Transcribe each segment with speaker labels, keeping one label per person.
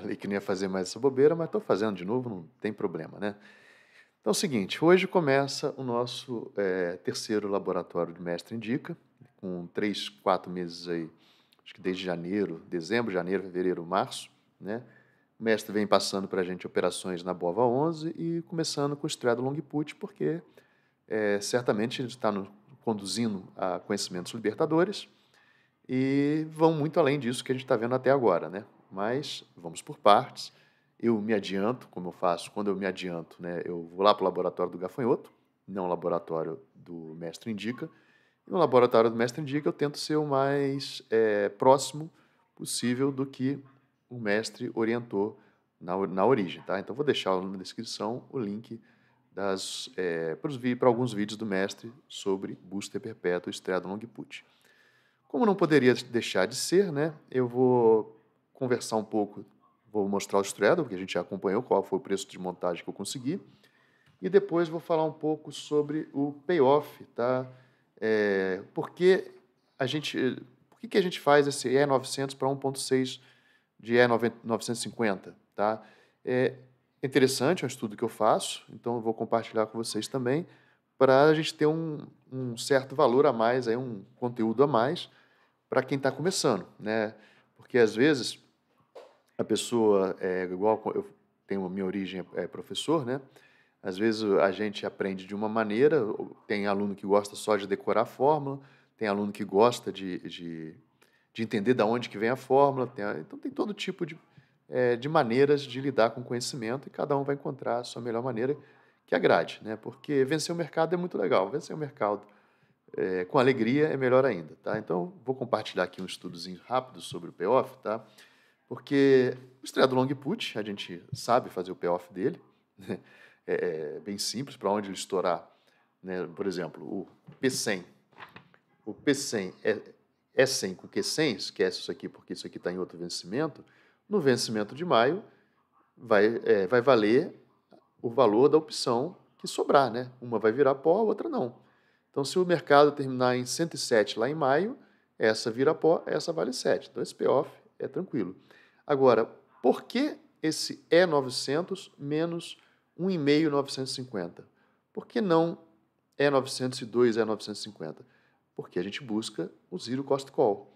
Speaker 1: Falei que não ia fazer mais essa bobeira, mas estou fazendo de novo, não tem problema, né? Então é o seguinte, hoje começa o nosso é, terceiro laboratório de Mestre Indica, com três, quatro meses aí, acho que desde janeiro, dezembro, janeiro, fevereiro, março, né? O mestre vem passando para a gente operações na Bova 11 e começando com o estreado long put, porque é, certamente ele está conduzindo a conhecimentos libertadores e vão muito além disso que a gente está vendo até agora, né? mas vamos por partes. Eu me adianto, como eu faço quando eu me adianto, né? Eu vou lá para o laboratório do gafanhoto, não o laboratório do mestre indica. no laboratório do mestre indica, eu tento ser o mais é, próximo possível do que o mestre orientou na, na origem, tá? Então vou deixar na descrição o link das é, para alguns vídeos do mestre sobre Booster Perpétuo estreado Long Longput. Como não poderia deixar de ser, né? Eu vou conversar um pouco, vou mostrar o Straddle, porque a gente já acompanhou qual foi o preço de montagem que eu consegui, e depois vou falar um pouco sobre o payoff, tá? É, por que a gente, por que, que a gente faz esse E900 para 1.6 de E950, tá? É interessante, é um estudo que eu faço, então eu vou compartilhar com vocês também, para a gente ter um, um certo valor a mais, aí, um conteúdo a mais, para quem está começando, né? Porque às vezes a pessoa é igual eu tenho minha origem é professor, né? Às vezes a gente aprende de uma maneira, tem aluno que gosta só de decorar a fórmula, tem aluno que gosta de, de, de entender da onde que vem a fórmula, tem, então tem todo tipo de, é, de maneiras de lidar com conhecimento e cada um vai encontrar a sua melhor maneira que agrade, né? Porque vencer o mercado é muito legal, vencer o mercado é, com alegria é melhor ainda, tá? Então vou compartilhar aqui um estudozinho rápido sobre o payoff, tá? Porque o estreado long put, a gente sabe fazer o payoff dele, né? é, é, bem simples, para onde ele estourar. Né? Por exemplo, o P100. O P100 é, é 100 com Q100, esquece isso aqui porque isso aqui está em outro vencimento. No vencimento de maio, vai, é, vai valer o valor da opção que sobrar, né? Uma vai virar pó, a outra não. Então, se o mercado terminar em 107 lá em maio, essa vira pó, essa vale 7. Então, esse payoff é tranquilo. Agora, por que esse E900 menos 1,5-950? Por que não E902, E950? Porque a gente busca o zero cost call.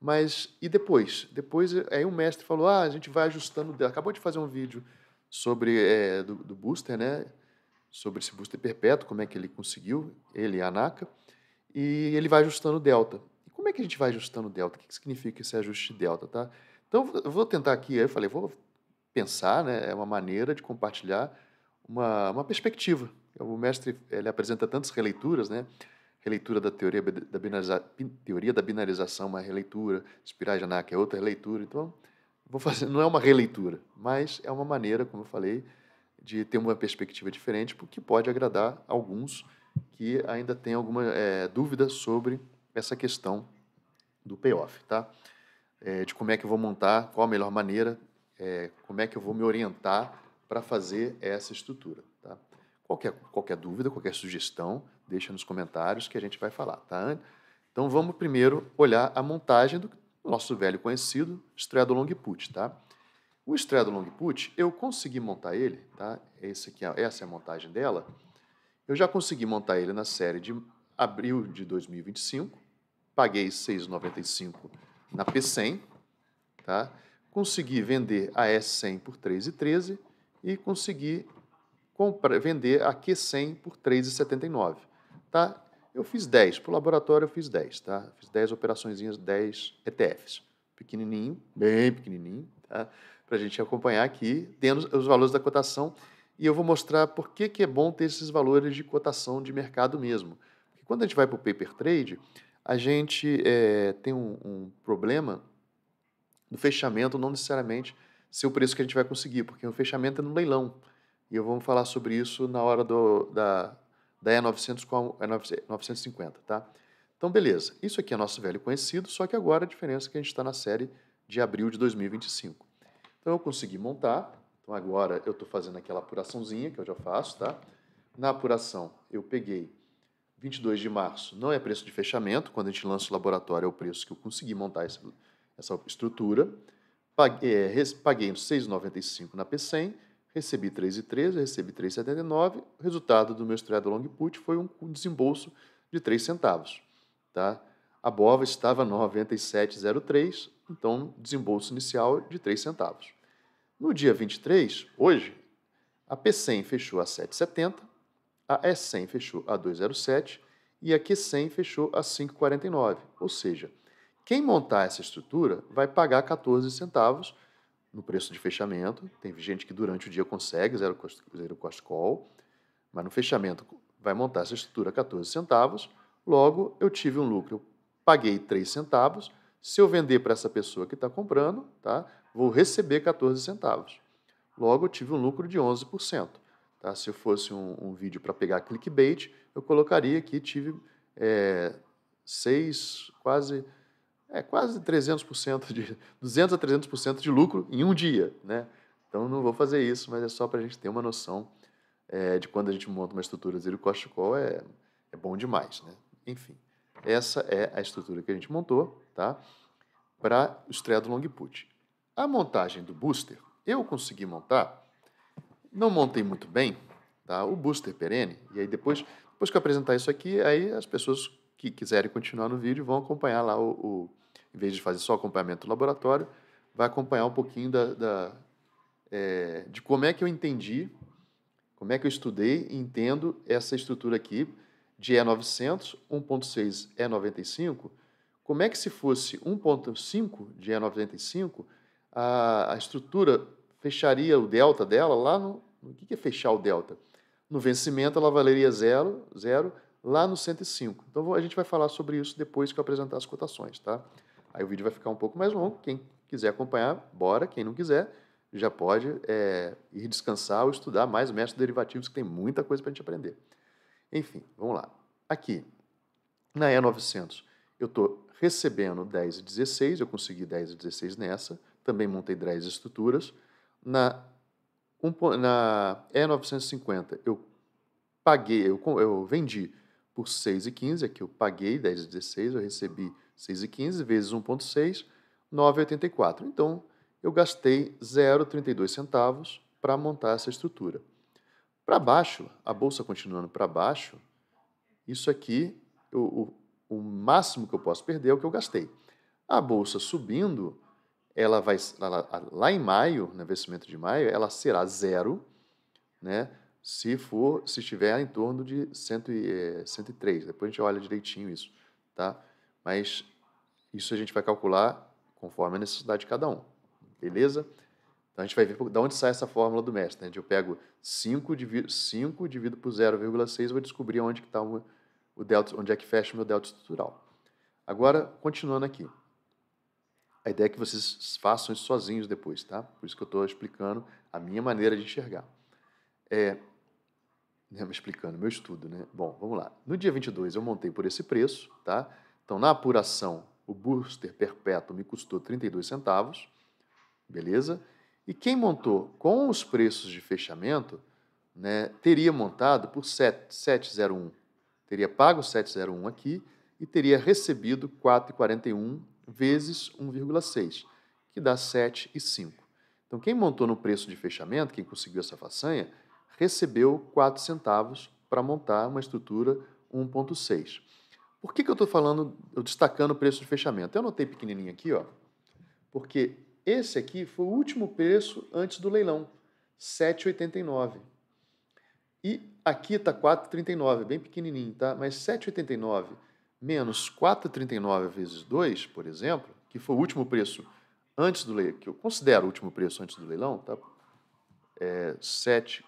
Speaker 1: Mas e depois? Depois aí o mestre falou: ah, a gente vai ajustando. Acabou de fazer um vídeo sobre é, do, do, booster, né? Sobre esse booster perpétuo, como é que ele conseguiu, ele e a NACA, E ele vai ajustando o delta é que a gente vai ajustando delta? O que, significa esse ajuste delta, tá? Então, eu vou tentar aqui, eu falei, vou pensar, né? É uma maneira de compartilhar uma, uma perspectiva. O mestre, ele apresenta tantas releituras, né? Releitura da teoria da, binariza, teoria da binarização, uma releitura, espirais Janak, é outra releitura. Então, vou fazer, não é uma releitura, mas é uma maneira, como eu falei, de ter uma perspectiva diferente, porque pode agradar alguns que ainda têm alguma é, dúvida sobre essa questão do payoff, tá? É, de como é que eu vou montar, qual a melhor maneira, é, como é que eu vou me orientar para fazer essa estrutura, tá? Qualquer, qualquer dúvida, qualquer sugestão, deixa nos comentários que a gente vai falar, tá? Então vamos primeiro olhar a montagem do nosso velho conhecido straddle long put, tá? O straddle long put, eu consegui montar ele, tá? Esse aqui, é, essa é a montagem dela. Eu já consegui montar ele na série de abril de 2025, paguei 6,95 na P100, tá? consegui vender a S100 por 3,13 e consegui vender a Q100 por 3,79. Tá? Eu fiz 10, para o laboratório eu fiz 10, tá? fiz 10 operaçõezinhas, 10 ETFs, pequenininho, bem pequenininho, tá? para a gente acompanhar aqui, tendo os valores da cotação, e eu vou mostrar por que, que é bom ter esses valores de cotação de mercado mesmo. Porque quando a gente vai para o paper trade, a gente é, tem um, um, problema do fechamento, não necessariamente ser o preço que a gente vai conseguir, porque o fechamento é no leilão. E eu vou falar sobre isso na hora do, da, da e 950 tá? Então, beleza. Isso aqui é nosso velho conhecido, só que agora a diferença é que a gente está na série de abril de 2025. Então, eu consegui montar. Então, agora eu estou fazendo aquela apuraçãozinha que eu já faço, tá? Na apuração, eu peguei 22 de março não é preço de fechamento, quando a gente lança o laboratório é o preço que eu consegui montar essa, essa estrutura. Paguei, é, res, 6,95 na P100, recebi R$ 3,13, recebi 3,79. O resultado do meu estreado long put foi um, desembolso de R$ centavos. Tá? A BOVA estava R$ 97,03, então desembolso inicial de R$ centavos. No dia 23, hoje, a P100 fechou a R$ 7,70, a é E100 fechou a 207 e a Q100 fechou a 5,49. Ou seja, quem montar essa estrutura vai pagar 14 centavos no preço de fechamento. Tem gente que durante o dia consegue zero cost, zero cost call, mas no fechamento vai montar essa estrutura a 14 centavos. Logo, eu tive um lucro, eu paguei 3 centavos. Se eu vender para essa pessoa que está comprando, tá, vou receber 14 centavos. Logo, eu tive um lucro de 11%. Tá? Se eu fosse um, um vídeo para pegar clickbait, eu colocaria aqui tive é, seis, quase, é, quase 300%, de, 200 a 300% de lucro em um dia. Né? Então, não vou fazer isso, mas é só para a gente ter uma noção é, de quando a gente monta uma estrutura zero cost call é, é bom demais. Né? Enfim, essa é a estrutura que a gente montou tá? para o Stredo Long Put. A montagem do booster, eu consegui montar não montei muito bem tá? o booster é perene, e aí depois, depois que eu apresentar isso aqui, aí as pessoas que quiserem continuar no vídeo vão acompanhar lá o, o em vez de fazer só acompanhamento do laboratório, vai acompanhar um pouquinho da, da é, de como é que eu entendi, como é que eu estudei e entendo essa estrutura aqui de E900, 1.6 E95, como é que se fosse 1.5 de E95, a, a estrutura fecharia o delta dela lá no. O que é fechar o delta? No vencimento ela valeria zero, zero lá no 105. Então a gente vai falar sobre isso depois que eu apresentar as cotações, tá? Aí o vídeo vai ficar um pouco mais longo. Quem quiser acompanhar, bora. Quem não quiser, já pode é, ir descansar ou estudar mais métodos derivativos, que tem muita coisa para a gente aprender. Enfim, vamos lá. Aqui, na E900, eu estou recebendo 10 e 16, eu consegui 10 e 16 nessa, também montei 10 estruturas, na, um, na E950 eu paguei, eu, eu vendi por 6,15, aqui eu paguei 10,16, eu recebi 6,15 vezes 1,6, 9,84. Então, eu gastei 0,32 centavos para montar essa estrutura. Para baixo, a bolsa continuando para baixo, isso aqui, o, o, o máximo que eu posso perder é o que eu gastei. A bolsa subindo, ela vai lá em maio, no vencimento de maio, ela será zero, né? Se for, se estiver em torno de 100, é, 103. Depois a gente olha direitinho isso, tá? Mas isso a gente vai calcular conforme a necessidade de cada um, beleza? Então a gente vai ver de onde sai essa fórmula do mestre. Né? Eu pego 5, divido, 5, divido por 0,6, vou descobrir onde que está o, o delta, onde é que fecha o meu delta estrutural. Agora, continuando aqui. A ideia é que vocês façam isso sozinhos depois, tá? Por isso que eu estou explicando a minha maneira de enxergar. É, né, me explicando, meu estudo, né? Bom, vamos lá. No dia 22 eu montei por esse preço, tá? Então, na apuração, o booster perpétuo me custou 32 centavos, beleza? E quem montou com os preços de fechamento, né, teria montado por 7, 701. Teria pago 701 aqui e teria recebido 441 vezes 1,6, que dá 7,5. Então, quem montou no preço de fechamento, quem conseguiu essa façanha, recebeu 4 centavos para montar uma estrutura 1,6. Por que, que eu estou falando, eu destacando o preço de fechamento? Eu anotei pequenininho aqui, ó, porque esse aqui foi o último preço antes do leilão, 7,89. E aqui está 4,39, bem pequenininho, tá? Mas 7,89 menos 4,39 vezes 2, por exemplo, que foi o último preço antes do leilão, que eu considero o último preço antes do leilão, tá? É 7,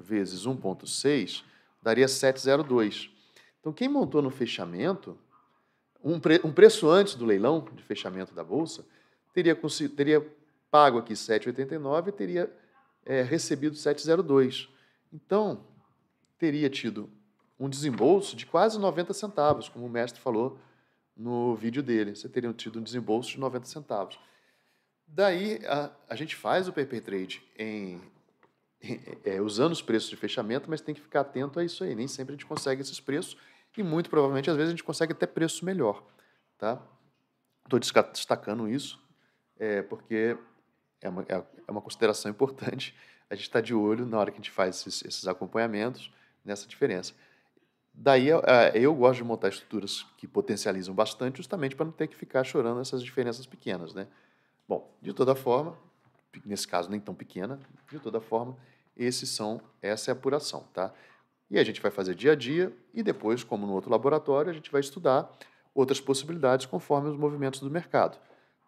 Speaker 1: vezes 1,6 daria 702. Então, quem montou no fechamento, um, pre, um preço antes do leilão de fechamento da bolsa, teria, teria pago aqui 7,89 e teria é, recebido 702. Então, teria tido um desembolso de quase 90 centavos, como o mestre falou no vídeo dele. Você teria tido um desembolso de 90 centavos. Daí, a, a gente faz o paper trade em, é, é, usando os preços de fechamento, mas tem que ficar atento a isso aí. Nem sempre a gente consegue esses preços e, muito provavelmente, às vezes a gente consegue até preço melhor. Tá? Estou destacando isso é, porque é uma, é, é uma consideração importante. A gente está de olho na hora que a gente faz esses, esses acompanhamentos nessa diferença. Daí ah, eu gosto de montar estruturas que potencializam bastante, justamente para não ter que ficar chorando essas diferenças pequenas, né? Bom, de toda forma, nesse caso nem tão pequena, de toda forma, esses são essa é a apuração, tá? E a gente vai fazer dia a dia e depois, como no outro laboratório, a gente vai estudar outras possibilidades conforme os movimentos do mercado.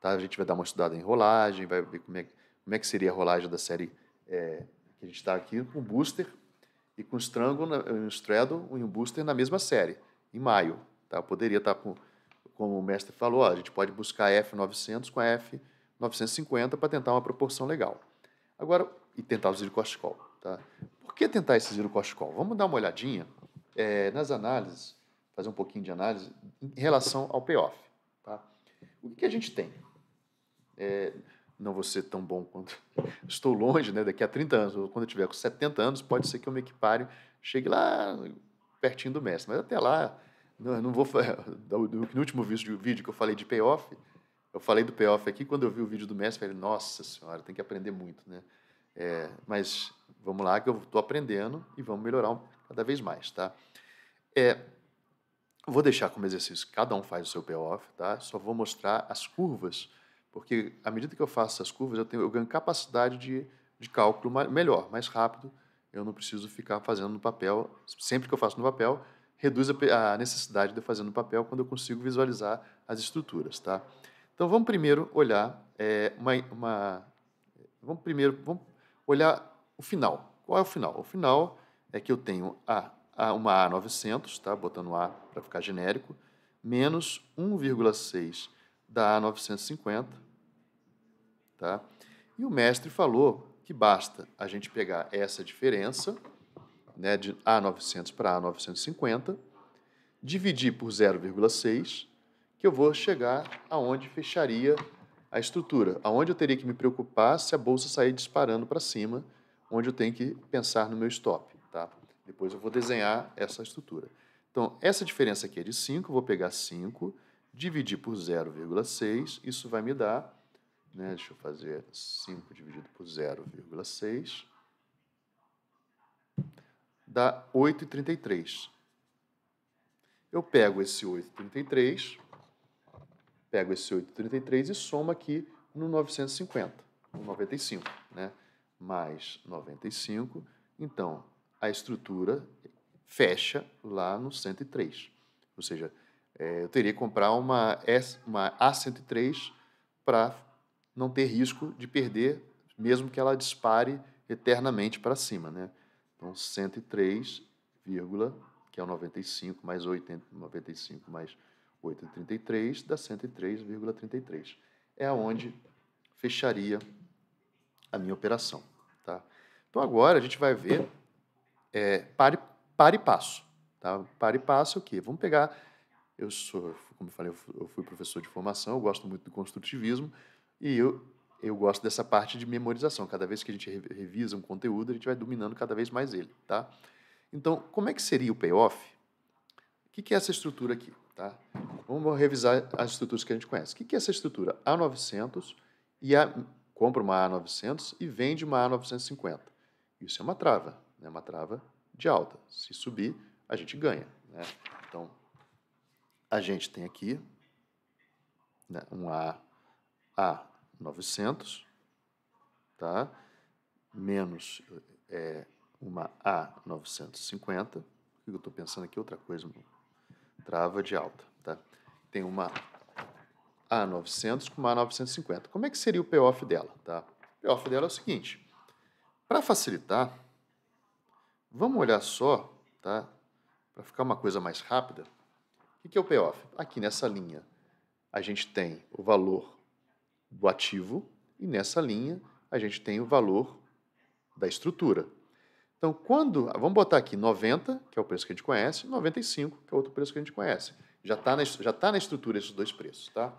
Speaker 1: Tá? A gente vai dar uma estudada em rolagem, vai ver como é, como é que seria a rolagem da série é, que a gente está aqui com o booster, e com eh, o Straddle e o Booster na mesma série, em maio. Tá? Eu poderia estar tá com, como o mestre falou, ó, a gente pode buscar F900 com F950 para tentar uma proporção legal. Agora, e tentar o zircosticol. Tá? Por que tentar esse zircosticol? Vamos dar uma olhadinha é, nas análises, fazer um pouquinho de análise em relação ao payoff. Tá? O que, que a gente tem? É, não vou ser tão bom quanto. Estou longe, né? daqui a 30 anos, quando eu tiver com 70 anos, pode ser que eu me equipare, chegue lá pertinho do mestre. Mas até lá, não, não vou. No último vídeo que eu falei de payoff, eu falei do payoff aqui, quando eu vi o vídeo do mestre, falei, nossa senhora, tem que aprender muito, né? É, mas vamos lá, que eu estou aprendendo e vamos melhorar cada vez mais, tá? É, vou deixar como exercício, cada um faz o seu payoff, tá? Só vou mostrar as curvas porque à medida que eu faço essas curvas, eu, tenho, eu ganho capacidade de, de cálculo mais, melhor, mais rápido. Eu não preciso ficar fazendo no papel. Sempre que eu faço no papel, reduz a, a necessidade de eu fazer no papel quando eu consigo visualizar as estruturas. Tá? Então vamos primeiro olhar é, uma, uma, Vamos primeiro vamos olhar o final. Qual é o final? O final é que eu tenho a, a uma A900, tá? botando A para ficar genérico, menos 1,6 da A950 Tá? E o mestre falou que basta a gente pegar essa diferença, né, de A900 para A950, dividir por 0,6, que eu vou chegar aonde fecharia a estrutura, aonde eu teria que me preocupar se a bolsa sair disparando para cima, onde eu tenho que pensar no meu stop. Tá? Depois eu vou desenhar essa estrutura. Então, essa diferença aqui é de 5, vou pegar 5, dividir por 0,6, isso vai me dar né? Deixa eu fazer 5 dividido por 0,6. Dá 8,33. Eu pego esse 8,33, pego esse 8,33 e somo aqui no 950, no 95, né? Mais 95. Então, a estrutura fecha lá no 103. Ou seja, é, eu teria que comprar uma, S, uma A103 para não ter risco de perder, mesmo que ela dispare eternamente para cima. Né? Então, 103, que é o 95 mais 80, 95 mais 8,33, dá 103,33. É onde fecharia a minha operação. Tá? Então, agora a gente vai ver é, pare e passo. Tá? Pare e passo é o quê? Vamos pegar... Eu sou, como eu falei, eu fui professor de formação, eu gosto muito do construtivismo, e eu, eu gosto dessa parte de memorização. Cada vez que a gente revisa um conteúdo, a gente vai dominando cada vez mais ele, tá? Então, como é que seria o payoff? O que, que é essa estrutura aqui, tá? Vamos revisar as estruturas que a gente conhece. O que, que é essa estrutura? A900 e a compra uma A900 e vende uma A950. Isso é uma trava, né? Uma trava de alta. Se subir, a gente ganha, né? Então, a gente tem aqui né, um A a 900, tá? menos é, uma a 950, eu estou pensando aqui outra coisa, trava de alta. Tá? Tem uma a 900 com uma a 950. Como é que seria o payoff dela? Tá? O payoff dela é o seguinte, para facilitar, vamos olhar só, tá? para ficar uma coisa mais rápida, o que é o payoff? Aqui nessa linha, a gente tem o valor do ativo e nessa linha a gente tem o valor da estrutura. Então, quando. Vamos botar aqui 90, que é o preço que a gente conhece, 95, que é outro preço que a gente conhece. Já está na, já tá na estrutura esses dois preços, tá?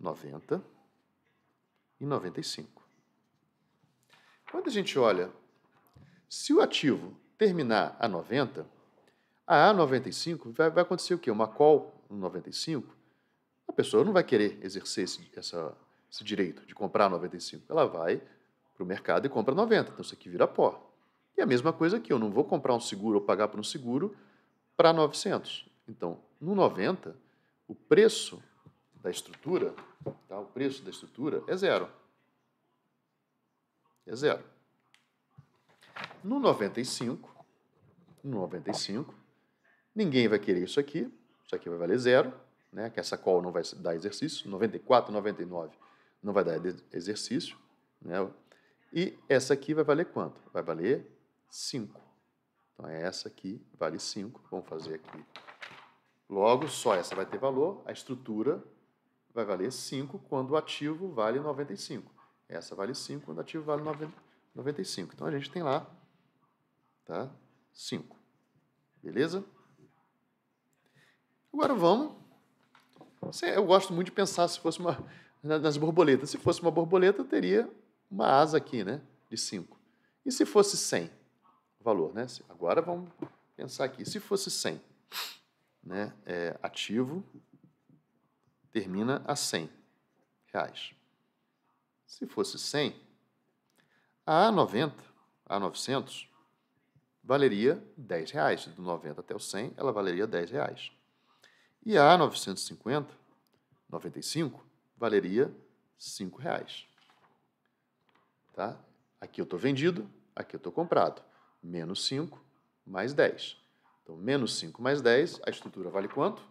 Speaker 1: 90 e 95. Quando a gente olha, se o ativo terminar a 90, a A95 vai, vai acontecer o quê? Uma call no 95 a pessoa não vai querer exercer esse, essa, esse direito de comprar 95. Ela vai para o mercado e compra 90. Então isso aqui vira pó. E a mesma coisa aqui, eu não vou comprar um seguro ou pagar por um seguro para 900. Então, no 90, o preço da estrutura, tá? o preço da estrutura é zero. É zero. No 95, no 95, ninguém vai querer isso aqui, isso aqui vai valer zero, né, que essa call não vai dar exercício, 94, 99 não vai dar exercício, né, e essa aqui vai valer quanto? Vai valer 5. Então, é essa aqui vale 5, vamos fazer aqui. Logo, só essa vai ter valor, a estrutura vai valer 5 quando o ativo vale 95. Essa vale 5 quando o ativo vale 95. Então, a gente tem lá tá? 5. Beleza? Agora vamos eu gosto muito de pensar se fosse uma nas borboletas. Se fosse uma borboleta, teria uma asa aqui, né, de 5. E se fosse 100 valor, né? Agora vamos pensar aqui. Se fosse 100, né, é, ativo termina a 100 reais. Se fosse 100, a A90, a 900, valeria 10 reais. Do 90 até o 100, ela valeria 10 reais. E a 950, 95, valeria R$ reais. Tá? Aqui eu estou vendido, aqui eu estou comprado. Menos 5 mais 10. Então, menos 5 mais 10, a estrutura vale quanto?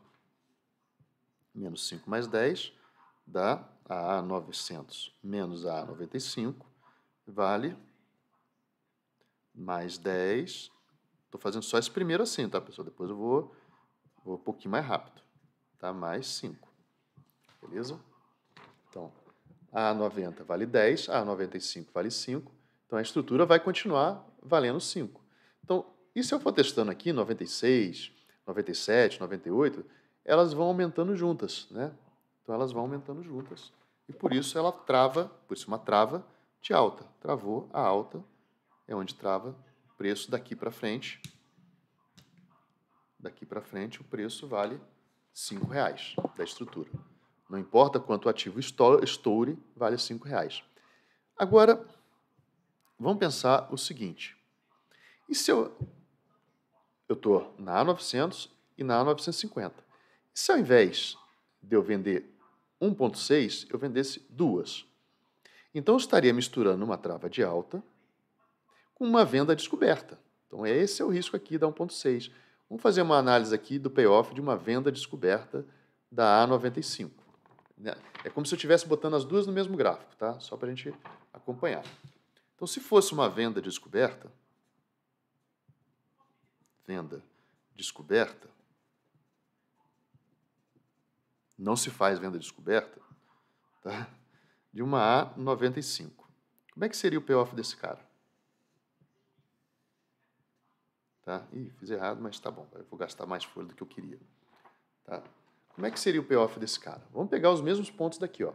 Speaker 1: Menos 5 mais 10 dá a 900 menos a A95, vale mais 10. Estou fazendo só esse primeiro assim, tá, pessoal? Depois eu vou, vou um pouquinho mais rápido tá? Mais 5. Beleza? Então, A90 vale 10, A95 vale 5. Então, a estrutura vai continuar valendo 5. Então, e se eu for testando aqui 96, 97, 98, elas vão aumentando juntas, né? Então, elas vão aumentando juntas. E por isso ela trava, por isso uma trava de alta. Travou a alta, é onde trava o preço daqui para frente. Daqui para frente o preço vale cinco reais da estrutura. Não importa quanto o ativo estoure, vale cinco reais. Agora, vamos pensar o seguinte. E se eu estou na A900 e na A950? E se ao invés de eu vender 1.6, eu vendesse duas? Então, eu estaria misturando uma trava de alta com uma venda descoberta. Então, esse é o risco aqui da 1.6. Vamos fazer uma análise aqui do payoff de uma venda descoberta da A95. Né? É como se eu estivesse botando as duas no mesmo gráfico, tá? Só para a gente acompanhar. Então, se fosse uma venda descoberta, venda descoberta, não se faz venda descoberta, tá? de uma A95. Como é que seria o payoff desse cara? Tá? Ih, fiz errado, mas tá bom, eu vou gastar mais folha do que eu queria. Tá? Como é que seria o payoff desse cara? Vamos pegar os mesmos pontos daqui, ó.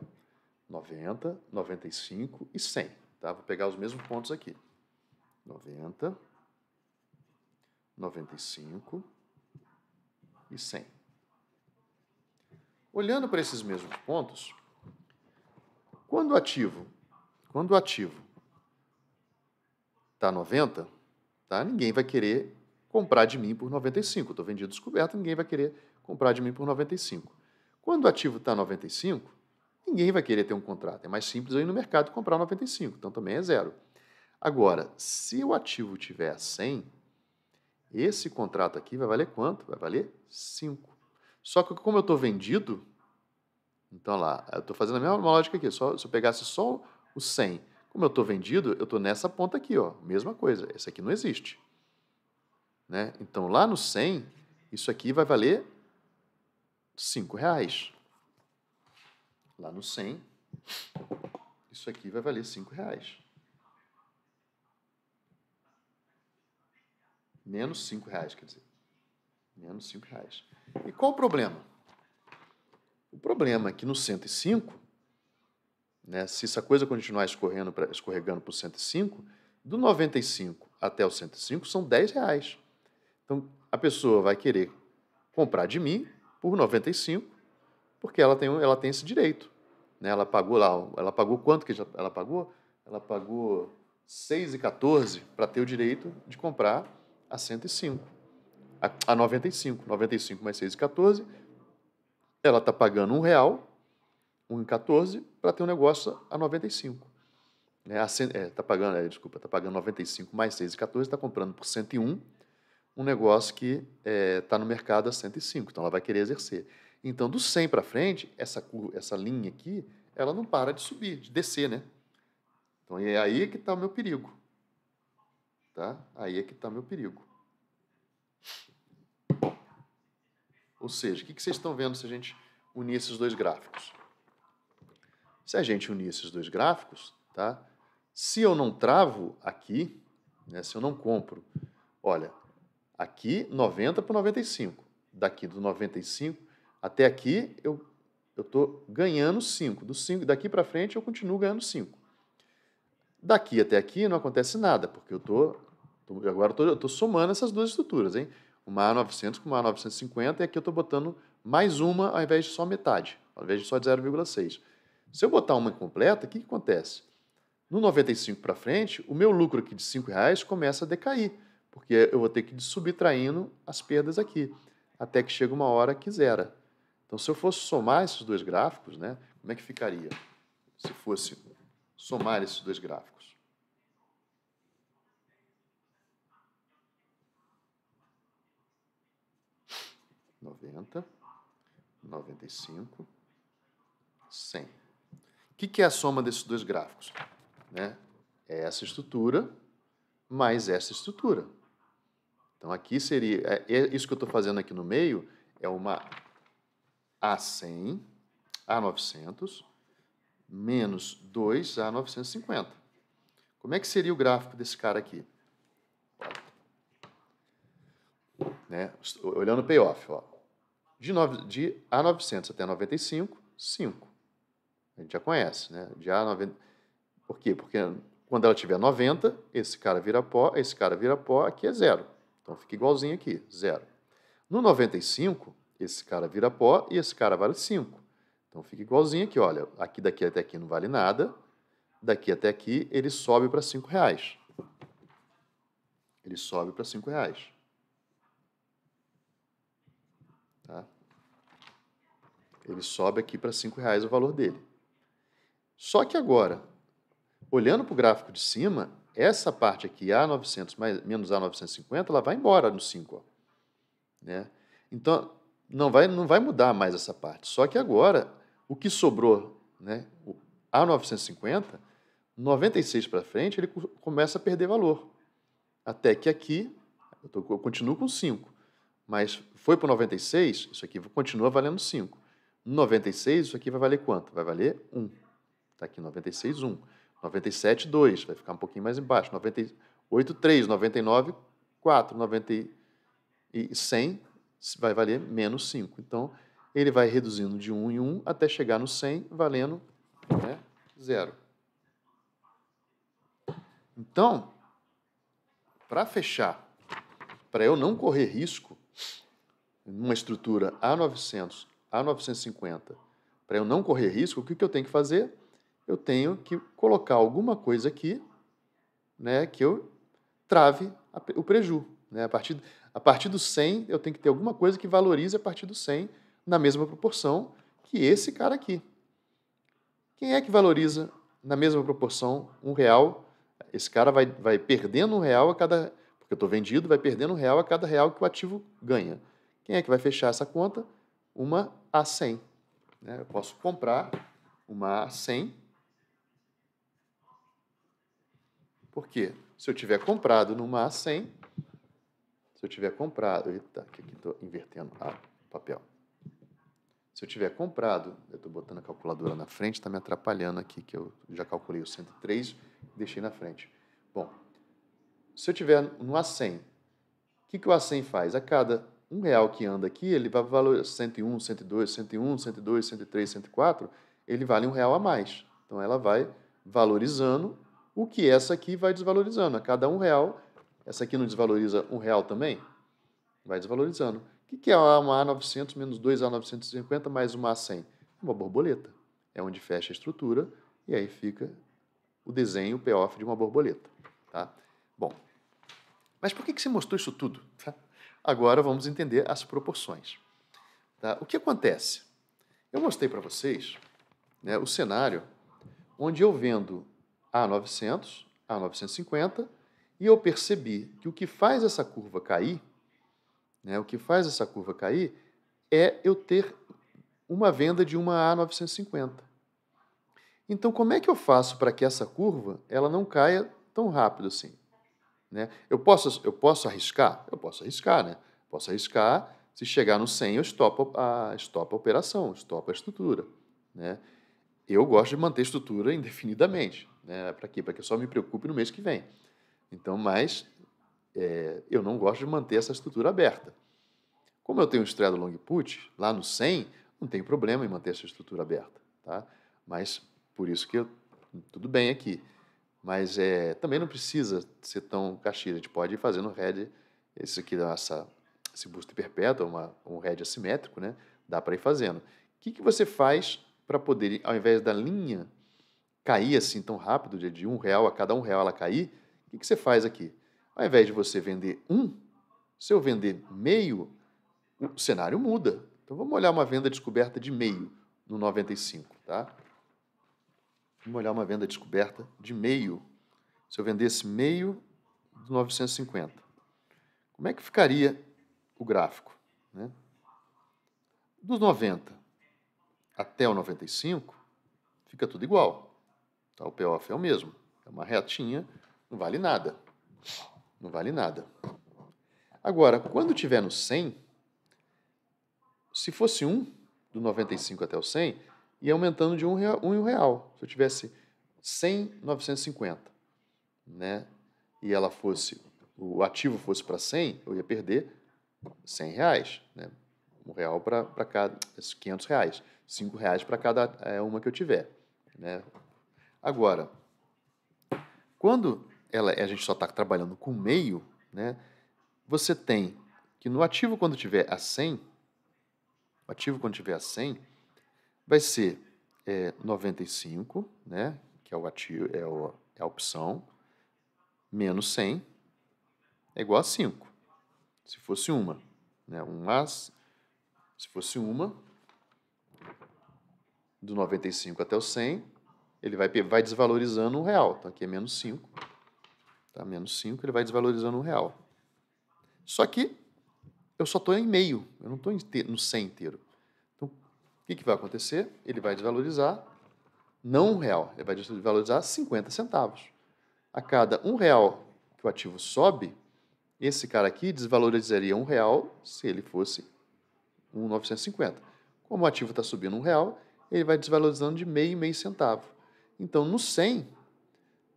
Speaker 1: 90, 95 e 100. Tá? Vou pegar os mesmos pontos aqui. 90, 95 e 100. Olhando para esses mesmos pontos, quando ativo, quando ativo tá 90, tá? Ninguém vai querer comprar de mim por 95. Estou vendido descoberto, ninguém vai querer comprar de mim por 95. Quando o ativo está 95, ninguém vai querer ter um contrato. É mais simples eu ir no mercado e comprar 95, então também é zero. Agora, se o ativo tiver 100, esse contrato aqui vai valer quanto? Vai valer 5. Só que como eu estou vendido, então lá, eu estou fazendo a mesma lógica aqui, só, se eu pegasse só o 100, como eu estou vendido, eu estou nessa ponta aqui, ó, mesma coisa, esse aqui não existe. Né? Então, lá no 100, isso aqui vai valer 5 reais. Lá no 100, isso aqui vai valer 5 reais. Menos 5 reais, quer dizer. Menos 5 reais. E qual o problema? O problema é que no 105, né, se essa coisa continuar escorrendo pra, escorregando para o 105, do 95 até o 105 são 10 reais. Então, a pessoa vai querer comprar de mim por 95, porque ela tem, ela tem esse direito. Né? Ela pagou lá, ela pagou quanto que ela pagou? Ela pagou 6,14 para ter o direito de comprar a 105, a, a 95. 95 mais 6,14, ela está pagando um real, 1,14, para ter um negócio a 95. Está né? é, tá pagando, é, desculpa, está pagando 95 mais 6,14, está comprando por 101 um negócio que está é, tá no mercado a 105, então ela vai querer exercer. Então, do 100 para frente, essa, essa linha aqui, ela não para de subir, de descer, né? Então, é aí que está o meu perigo. Tá? Aí é que está o meu perigo. Ou seja, o que, que vocês estão vendo se a gente unir esses dois gráficos? Se a gente unir esses dois gráficos, tá? se eu não travo aqui, né, se eu não compro, olha, Aqui, 90 para 95. Daqui do 95 até aqui, eu estou ganhando 5. Do 5 daqui para frente, eu continuo ganhando 5. Daqui até aqui não acontece nada, porque eu tô, tô agora eu estou somando essas duas estruturas, hein? Uma A900 com uma A950 e aqui eu estou botando mais uma ao invés de só metade, ao invés de só de 0,6. Se eu botar uma incompleta, o que, que acontece? No 95 para frente, o meu lucro aqui de R$ reais começa a decair porque eu vou ter que ir subtraindo as perdas aqui, até que chega uma hora que zera. Então, se eu fosse somar esses dois gráficos, né, como é que ficaria? Se fosse somar esses dois gráficos. Noventa, noventa e cinco, cem. O que é a soma desses dois gráficos? Né? É essa estrutura mais essa estrutura. Então aqui seria, é, é isso que eu estou fazendo aqui no meio é uma A100, A900, menos 2 A950. Como é que seria o gráfico desse cara aqui? Né? Olhando o payoff, ó. De, de A900 até 95, 5. A gente já conhece, né? De A90. Por quê? Porque quando ela tiver 90, esse cara vira pó, esse cara vira pó, aqui é zero. Então fica igualzinho aqui, zero. No 95, esse cara vira pó e esse cara vale 5. Então fica igualzinho aqui, olha, aqui daqui até aqui não vale nada, daqui até aqui ele sobe para 5 reais. Ele sobe para 5 reais. Tá? Ele sobe aqui para 5 reais o valor dele. Só que agora, olhando para o gráfico de cima, essa parte aqui, A900 mais, menos A950, ela vai embora no 5. Né? Então, não vai, não vai mudar mais essa parte. Só que agora, o que sobrou, né, o A950, 96 para frente, ele começa a perder valor. Até que aqui, eu, tô, eu continuo com 5. Mas foi para 96, isso aqui continua valendo 5. 96, isso aqui vai valer quanto? Vai valer 1. Está aqui 96, 1. 97, 2, vai ficar um pouquinho mais embaixo. 98, 3, 99, 4, 90 e 100 vai valer menos 5. Então, ele vai reduzindo de 1 em 1 até chegar no 100, valendo né, zero. Então, para fechar, para eu não correr risco numa estrutura A900, A950, para eu não correr risco, o que, que eu tenho que fazer? eu tenho que colocar alguma coisa aqui né, que eu trave a, o preju. Né? A, partir, a partir do 100, eu tenho que ter alguma coisa que valorize a partir do 100 na mesma proporção que esse cara aqui. Quem é que valoriza na mesma proporção um real? Esse cara vai, vai perdendo um real a cada... Porque eu estou vendido, vai perdendo um real a cada real que o ativo ganha. Quem é que vai fechar essa conta? Uma a 100. Né? Eu posso comprar uma a 100 Porque se eu tiver comprado numa a 100, se eu tiver comprado, eita, aqui estou invertendo o papel. Se eu tiver comprado, eu estou botando a calculadora na frente, está me atrapalhando aqui, que eu já calculei o 103 deixei na frente. Bom, se eu tiver no A100, o que, que o A100 faz? A cada um real que anda aqui, ele vai valer 101, 102, 101, 102, 103, 104, ele vale um real a mais. Então, ela vai valorizando o que essa aqui vai desvalorizando. A cada um real, essa aqui não desvaloriza um real também? Vai desvalorizando. O que é uma A900 menos 2 A950 mais uma A100? Uma borboleta. É onde fecha a estrutura e aí fica o desenho, o payoff de uma borboleta. Tá? Bom, mas por que, que você mostrou isso tudo? Agora vamos entender as proporções. Tá? O que acontece? Eu mostrei para vocês né, o cenário onde eu vendo a 900, a 950, e eu percebi que o que faz essa curva cair, né, o que faz essa curva cair é eu ter uma venda de uma a 950. Então, como é que eu faço para que essa curva ela não caia tão rápido assim? Né? Eu, posso, eu posso arriscar? Eu posso arriscar, né? Posso arriscar. Se chegar no 100, eu estopo a, estopo a operação, estopo a estrutura. Né? Eu gosto de manter a estrutura indefinidamente. Né? Para quê? Para que eu só me preocupe no mês que vem. Então, mas é, eu não gosto de manter essa estrutura aberta. Como eu tenho um straddle long put, lá no 100, não tem problema em manter essa estrutura aberta. Tá? Mas por isso que eu, tudo bem aqui. Mas é, também não precisa ser tão caxias. A gente pode ir fazendo red esse aqui, essa, esse boost perpétuo, uma, um red assimétrico, né? dá para ir fazendo. O que, que você faz para poder, ao invés da linha cair assim tão rápido, de um real a cada um real ela cair, o que, que você faz aqui? Ao invés de você vender um, se eu vender meio, o cenário muda. Então vamos olhar uma venda descoberta de meio no 95, tá? Vamos olhar uma venda descoberta de meio. Se eu vendesse meio do 950, como é que ficaria o gráfico? Né? Dos 90 até o 95, fica tudo igual. Tá? O payoff é o mesmo. É uma retinha, não vale nada. Não vale nada. Agora, quando tiver no 100, se fosse 1, do 95 até o 100, ia aumentando de 1 um, em 1 real. Se eu tivesse 100, 950, né? e ela fosse, o ativo fosse para 100, eu ia perder 100 reais. Né? Um real para cada, 500 reais. 5 reais para cada é, uma que eu tiver. Né? Agora, quando ela, a gente só está trabalhando com meio, né, você tem que no ativo, quando tiver a 100, o ativo, quando tiver a 100, vai ser é, 95, né, que é, o ativo, é, o, é a opção, menos 100 é igual a 5, se fosse uma. Né, um as, se fosse uma, do 95 até o 100, ele vai, vai desvalorizando um real. Então, aqui é menos 5. Tá? Menos 5, ele vai desvalorizando um real. Só que eu só estou em meio, eu não estou no 100 inteiro. Então, o que, que vai acontecer? Ele vai desvalorizar não um real, ele vai desvalorizar 50 centavos. A cada um real que o ativo sobe, esse cara aqui desvalorizaria um real se ele fosse 1,950. Como o ativo está subindo um real, ele vai desvalorizando de meio e meio centavo. Então, no 100,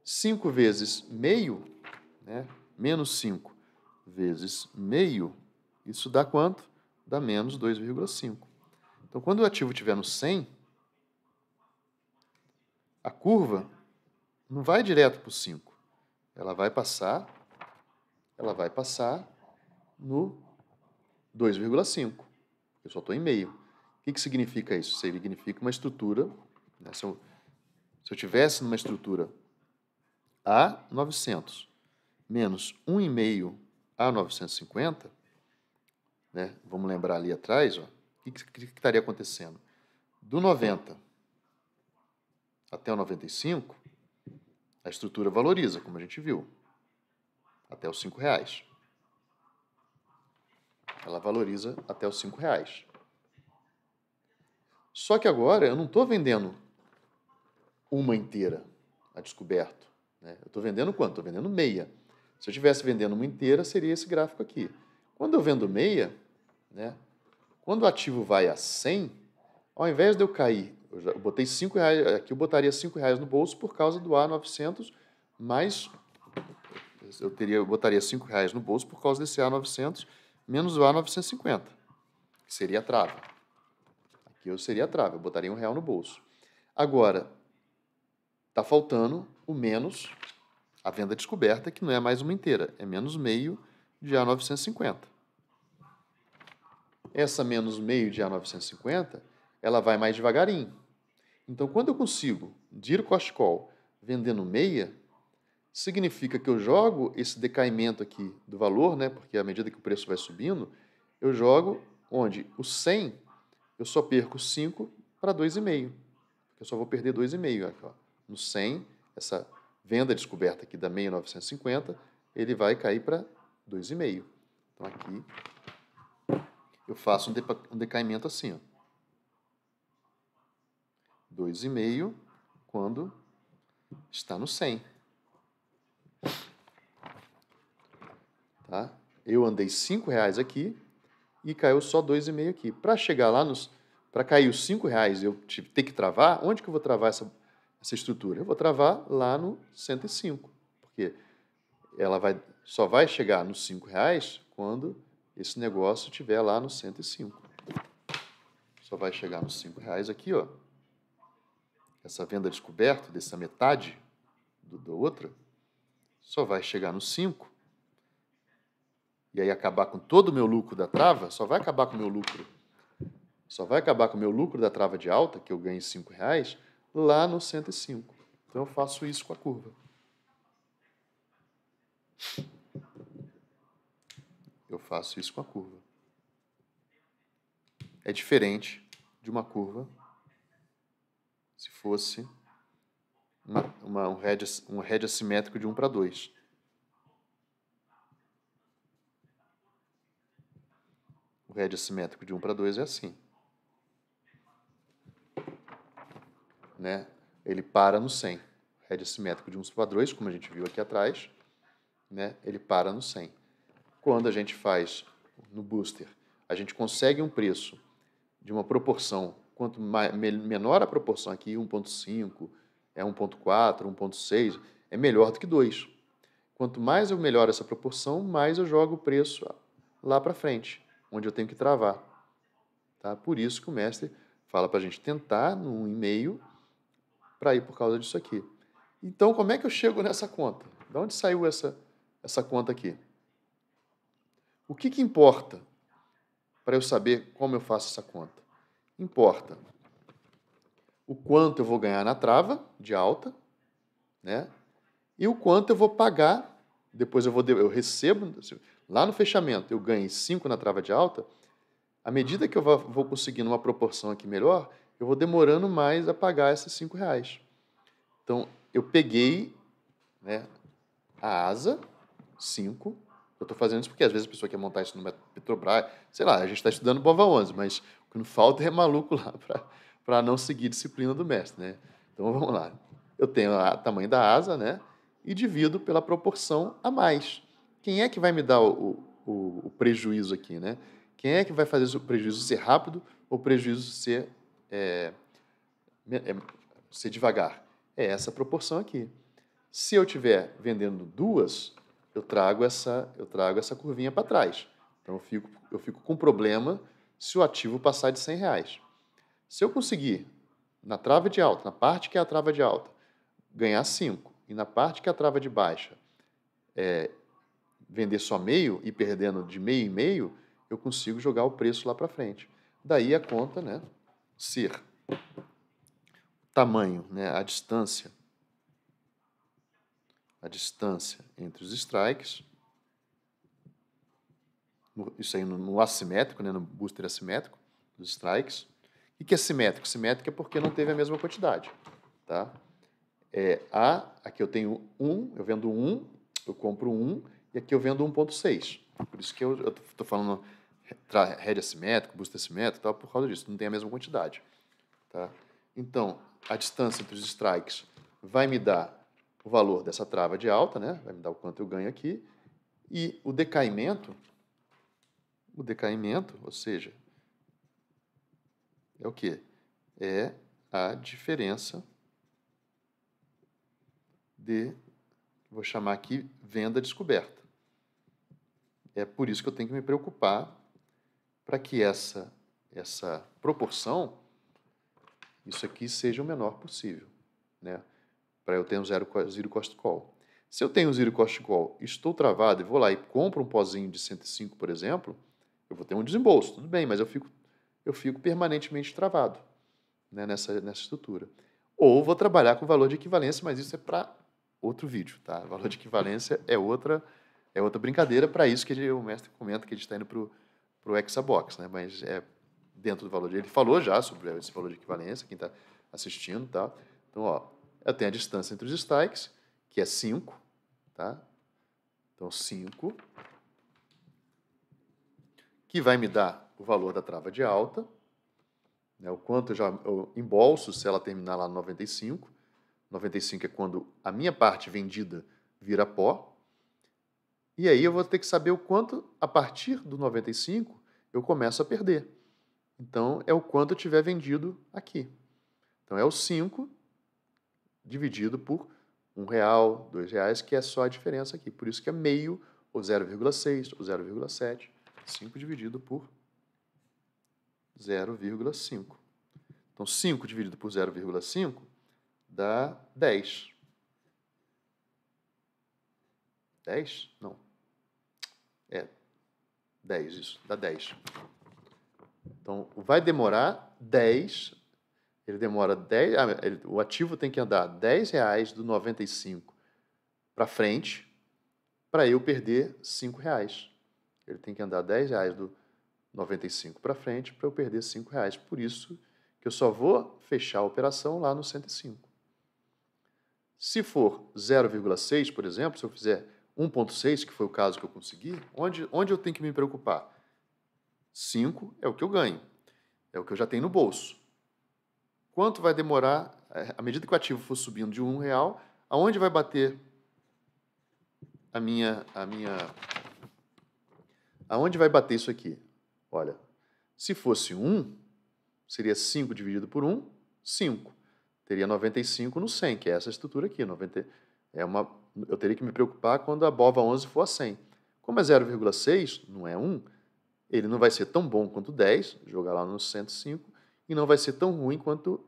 Speaker 1: 5 vezes meio, né, menos 5 vezes meio, isso dá quanto? Dá menos 2,5. Então, quando o ativo estiver no 100, a curva não vai direto para o 5. Ela vai passar, ela vai passar no 2,5. Eu só estou em meio. O que, que significa isso? Significa uma estrutura, né, se eu tivesse numa estrutura A, 900, menos 1,5 a 950, né? vamos lembrar ali atrás, o que, que, que estaria acontecendo? Do 90 até o 95, a estrutura valoriza, como a gente viu, até os 5 reais. Ela valoriza até os 5 reais. Só que agora eu não estou vendendo uma inteira a descoberto. Né? Eu estou vendendo quanto? Estou vendendo meia. Se eu estivesse vendendo uma inteira, seria esse gráfico aqui. Quando eu vendo meia, né, quando o ativo vai a 100, ao invés de eu cair, eu, já, eu botei 5 reais, aqui eu botaria 5 reais no bolso por causa do A900, mais, eu, teria, eu botaria 5 reais no bolso por causa desse A900, menos o A950, que seria a trava. Aqui eu seria a trava, eu botaria um real no bolso. Agora, Está faltando o menos a venda descoberta, que não é mais uma inteira, é menos meio de A950. Essa menos meio de A950, ela vai mais devagarinho. Então, quando eu consigo, Diro Coscol, vendendo meia, significa que eu jogo esse decaimento aqui do valor, né? porque à medida que o preço vai subindo, eu jogo onde o 100, eu só perco 5 para 2,5. Eu só vou perder 2,5 aqui, ó no 100, essa venda descoberta aqui da 6,950, ele vai cair para 2,5. Então aqui eu faço um, decaimento assim, ó. 2,5 quando está no 100. Tá? Eu andei 5 reais aqui e caiu só 2,5 aqui. Para chegar lá para cair os 5 reais eu tive ter que travar, onde que eu vou travar essa essa estrutura? Eu vou travar lá no 105, porque ela vai, só vai chegar nos 5 reais quando esse negócio estiver lá no 105. Só vai chegar nos 5 reais aqui, ó. Essa venda descoberta dessa metade do, da outra só vai chegar nos 5. E aí acabar com todo o meu lucro da trava, só vai acabar com o meu lucro. Só vai acabar com o meu lucro da trava de alta, que eu ganho 5 reais, lá no 105. Então eu faço isso com a curva. Eu faço isso com a curva. É diferente de uma curva se fosse uma, uma, um, head, um head assimétrico de 1 para 2. O head assimétrico de 1 para 2 é assim. né, ele para no 100. Rede assimétrico de 1 padrões 2, como a gente viu aqui atrás, né, ele para no 100. Quando a gente faz no booster, a gente consegue um preço de uma proporção, quanto mais, menor a proporção aqui, 1.5, é 1.4, 1.6, é melhor do que 2. Quanto mais eu melhoro essa proporção, mais eu jogo o preço lá para frente, onde eu tenho que travar. Tá? Por isso que o mestre fala para a gente tentar no e-mail para ir por causa disso aqui. Então, como é que eu chego nessa conta? De onde saiu essa, essa conta aqui? O que, que importa para eu saber como eu faço essa conta? Importa o quanto eu vou ganhar na trava de alta, né? E o quanto eu vou pagar, depois eu vou eu recebo lá no fechamento, eu ganhei 5 na trava de alta, à medida que eu vou conseguindo uma proporção aqui melhor, eu vou demorando mais a pagar esses cinco reais. Então, eu peguei né, a asa, cinco. Eu estou fazendo isso porque às vezes a pessoa quer montar isso no Petrobras, sei lá, a gente está estudando Bova 11, mas o que não falta é maluco lá para não seguir a disciplina do mestre. Né? Então, vamos lá. Eu tenho o tamanho da asa né, e divido pela proporção a mais. Quem é que vai me dar o, o, o prejuízo aqui? Né? Quem é que vai fazer o prejuízo ser rápido ou o prejuízo ser é, é, ser devagar. É essa proporção aqui. Se eu tiver vendendo duas, eu trago essa, eu trago essa curvinha para trás. Então eu fico, eu fico com problema se o ativo passar de 100 reais. Se eu conseguir, na trava de alta, na parte que é a trava de alta, ganhar 5 e na parte que é a trava de baixa é, vender só meio e perdendo de meio em meio, eu consigo jogar o preço lá para frente. Daí a conta, né? ser, o tamanho, né, a distância, a distância entre os strikes, isso aí no, no assimétrico, né, no booster assimétrico, dos strikes. O que é simétrico? Simétrico é porque não teve a mesma quantidade. Tá? É A, aqui eu tenho 1, eu vendo 1, eu compro 1, e aqui eu vendo 1.6. Por isso que eu estou falando head assimétrico, boost assimétrico, tal, por causa disso, não tem a mesma quantidade. Tá? Então, a distância entre os strikes vai me dar o valor dessa trava de alta, né? vai me dar o quanto eu ganho aqui, e o decaimento, o decaimento, ou seja, é o quê? É a diferença de, vou chamar aqui, venda descoberta. É por isso que eu tenho que me preocupar para que essa, essa proporção, isso aqui seja o menor possível, né? para eu ter um zero, zero cost call. Se eu tenho zero cost call, estou travado e vou lá e compro um pozinho de 105, por exemplo, eu vou ter um desembolso, tudo bem, mas eu fico, eu fico permanentemente travado né, nessa, nessa estrutura. Ou vou trabalhar com valor de equivalência, mas isso é para outro vídeo, tá? Valor de equivalência é outra é outra brincadeira para isso que o mestre comenta que a gente está indo para o para o Hexabox, né? mas é dentro do valor dele. Ele falou já sobre esse valor de equivalência, quem está assistindo, tá? Então, ó, eu tenho a distância entre os strikes, que é 5, tá? Então, 5, que vai me dar o valor da trava de alta, né, o quanto eu já eu embolso se ela terminar lá no 95. 95 é quando a minha parte vendida vira pó, e aí eu vou ter que saber o quanto, a partir do 95, eu começo a perder. Então, é o quanto eu tiver vendido aqui. Então, é o 5 dividido por um real, dois reais, que é só a diferença aqui. Por isso que é meio, ou 0,6, ou 0,7. 5 dividido por 0,5. Então, 5 dividido por 0,5 dá 10. 10? Não. É, 10, isso, dá 10. Então, vai demorar 10, ele demora 10, ah, ele, o ativo tem que andar 10 reais do 95 para frente para eu perder 5 reais. Ele tem que andar 10 reais do 95 para frente para eu perder 5 reais. Por isso que eu só vou fechar a operação lá no 105. Se for 0,6, por exemplo, se eu fizer 1,6, que foi o caso que eu consegui, onde, onde eu tenho que me preocupar? 5 é o que eu ganho, é o que eu já tenho no bolso. Quanto vai demorar, é, à medida que o ativo for subindo de um real, aonde vai bater a minha, a minha, aonde vai bater isso aqui? Olha, se fosse 1, seria 5 dividido por 1, 5. Teria 95 no 100, que é essa estrutura aqui. 90, é uma eu teria que me preocupar quando a BOVA 11 for a 100. Como é 0,6, não é 1, ele não vai ser tão bom quanto 10, jogar lá no 105, e não vai ser tão ruim quanto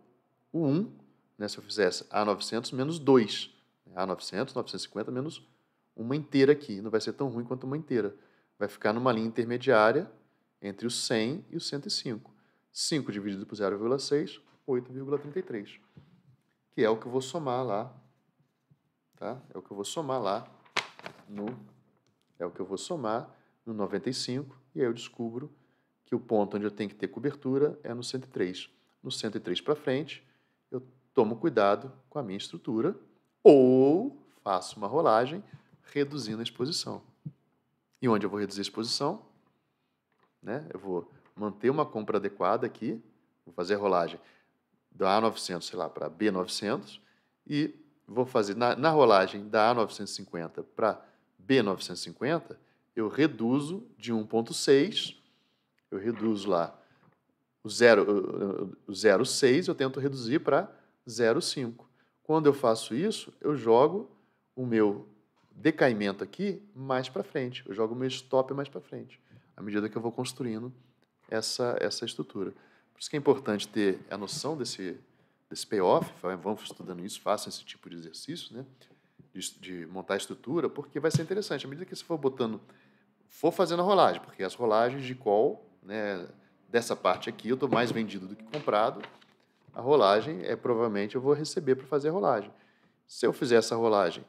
Speaker 1: o 1, né, se eu fizesse A900 menos 2. A900, 950 menos uma inteira aqui, não vai ser tão ruim quanto uma inteira. Vai ficar numa linha intermediária entre o 100 e o 105. 5 dividido por 0,6, 8,33, que é o que eu vou somar lá Tá? É o que eu vou somar lá no é o que eu vou somar no 95 e aí eu descubro que o ponto onde eu tenho que ter cobertura é no 103. No 103 para frente, eu tomo cuidado com a minha estrutura ou faço uma rolagem reduzindo a exposição. E onde eu vou reduzir a exposição? Né? Eu vou manter uma compra adequada aqui, vou fazer a rolagem da A900, sei lá, para B900 e vou fazer na, na rolagem da A950 para B950, eu reduzo de 1,6, eu reduzo lá o 0,6, eu tento reduzir para 0,5. Quando eu faço isso, eu jogo o meu decaimento aqui mais para frente, eu jogo o meu stop mais para frente, à medida que eu vou construindo essa, essa estrutura. Por isso que é importante ter a noção desse desse payoff, vão estudando isso, façam esse tipo de exercício, né? De, de montar a estrutura, porque vai ser interessante. À medida que você for botando, for fazendo a rolagem, porque as rolagens de call, né, dessa parte aqui, eu estou mais vendido do que comprado, a rolagem é provavelmente eu vou receber para fazer a rolagem. Se eu fizer essa rolagem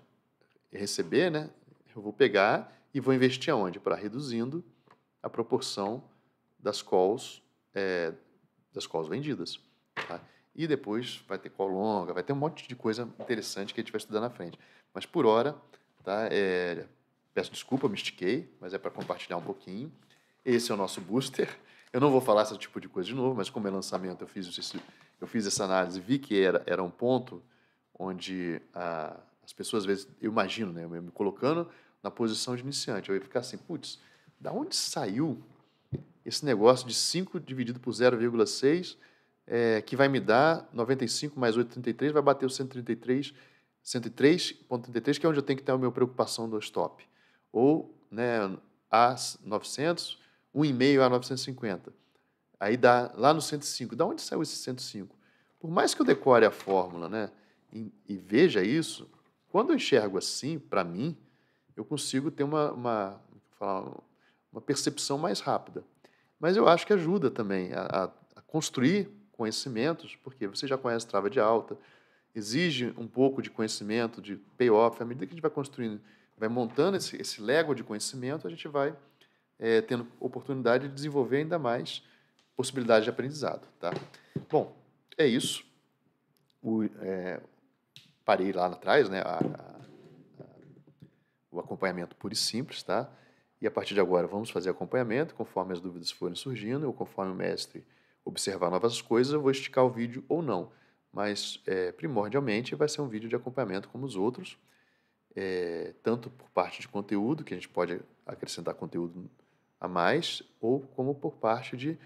Speaker 1: e receber, né, eu vou pegar e vou investir aonde? Para reduzindo a proporção das calls, é, das calls vendidas. Tá? E depois vai ter colonga, vai ter um monte de coisa interessante que a gente vai estudar na frente. Mas por hora, tá? É, peço desculpa, me estiquei, mas é para compartilhar um pouquinho. Esse é o nosso booster. Eu não vou falar esse tipo de coisa de novo, mas como é lançamento, eu fiz, esse, eu fiz essa análise, vi que era, era um ponto onde a, ah, as pessoas, às vezes, eu imagino, né, eu me colocando na posição de iniciante, eu ia ficar assim, putz, da onde saiu esse negócio de 5 dividido por 0,6 é, que vai me dar 95 mais 8,33, vai bater o 133, 103,33, que é onde eu tenho que ter a minha preocupação do stop. Ou né, a 900, 1,5 a 950. Aí dá lá no 105. Da onde saiu esse 105? Por mais que eu decore a fórmula né, e, e veja isso, quando eu enxergo assim, para mim, eu consigo ter uma, uma, uma percepção mais rápida. Mas eu acho que ajuda também a, a, a construir conhecimentos, porque você já conhece trava de alta, exige um pouco de conhecimento, de payoff. À medida que a gente vai construindo, vai montando esse, esse lego de conhecimento, a gente vai é, tendo oportunidade de desenvolver ainda mais possibilidades de aprendizado. Tá? Bom, é isso. O, é, parei lá atrás, né, a, a, o acompanhamento puro e simples, tá? E a partir de agora vamos fazer acompanhamento, conforme as dúvidas forem surgindo ou conforme o mestre observar novas coisas, eu vou esticar o vídeo ou não. Mas, é, primordialmente, vai ser um vídeo de acompanhamento como os outros, é, tanto por parte de conteúdo, que a gente pode acrescentar conteúdo a mais, ou como por parte de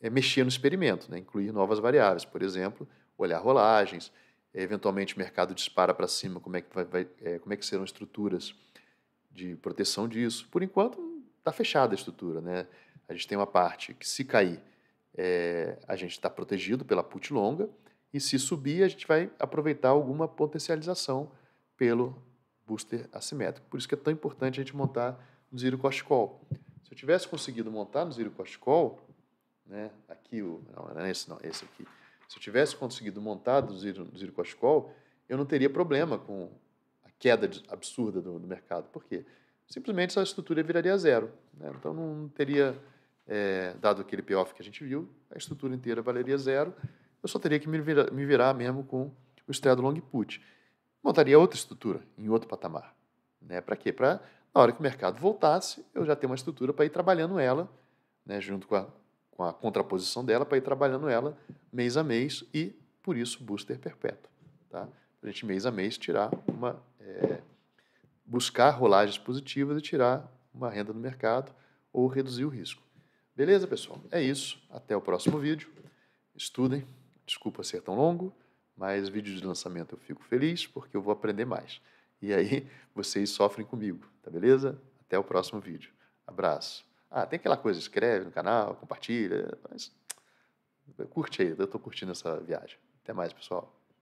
Speaker 1: é, mexer no experimento, né? incluir novas variáveis, por exemplo, olhar rolagens, eventualmente o mercado dispara para cima, como é, que vai, vai é, como é que serão estruturas de proteção disso. Por enquanto, está fechada a estrutura. Né? A gente tem uma parte que, se cair, é, a gente está protegido pela put longa e se subir a gente vai aproveitar alguma potencialização pelo booster assimétrico. Por isso que é tão importante a gente montar no zero cost call. Se eu tivesse conseguido montar no zero cost call, né, aqui o não, não é esse não, é esse aqui. Se eu tivesse conseguido montar no zero, no zero cost call, eu não teria problema com a queda absurda do, do mercado. Por quê? Simplesmente essa estrutura viraria zero. Né? Então não teria é, dado aquele payoff que a gente viu, a estrutura inteira valeria zero. Eu só teria que me virar, me virar mesmo com o estrado long put. Montaria outra estrutura, em outro patamar. Né? Para quê? Para, na hora que o mercado voltasse, eu já ter uma estrutura para ir trabalhando ela, né, junto com a, com a contraposição dela, para ir trabalhando ela mês a mês e, por isso, booster perpétuo. Tá? Para a gente, mês a mês, tirar uma. É, buscar rolagens positivas e tirar uma renda do mercado ou reduzir o risco. Beleza, pessoal? É isso. Até o próximo vídeo. Estudem. Desculpa ser tão longo, mas vídeo de lançamento eu fico feliz porque eu vou aprender mais. E aí vocês sofrem comigo, tá beleza? Até o próximo vídeo. Abraço. Ah, tem aquela coisa, escreve no canal, compartilha, mas curte aí, eu estou curtindo essa viagem. Até mais, pessoal.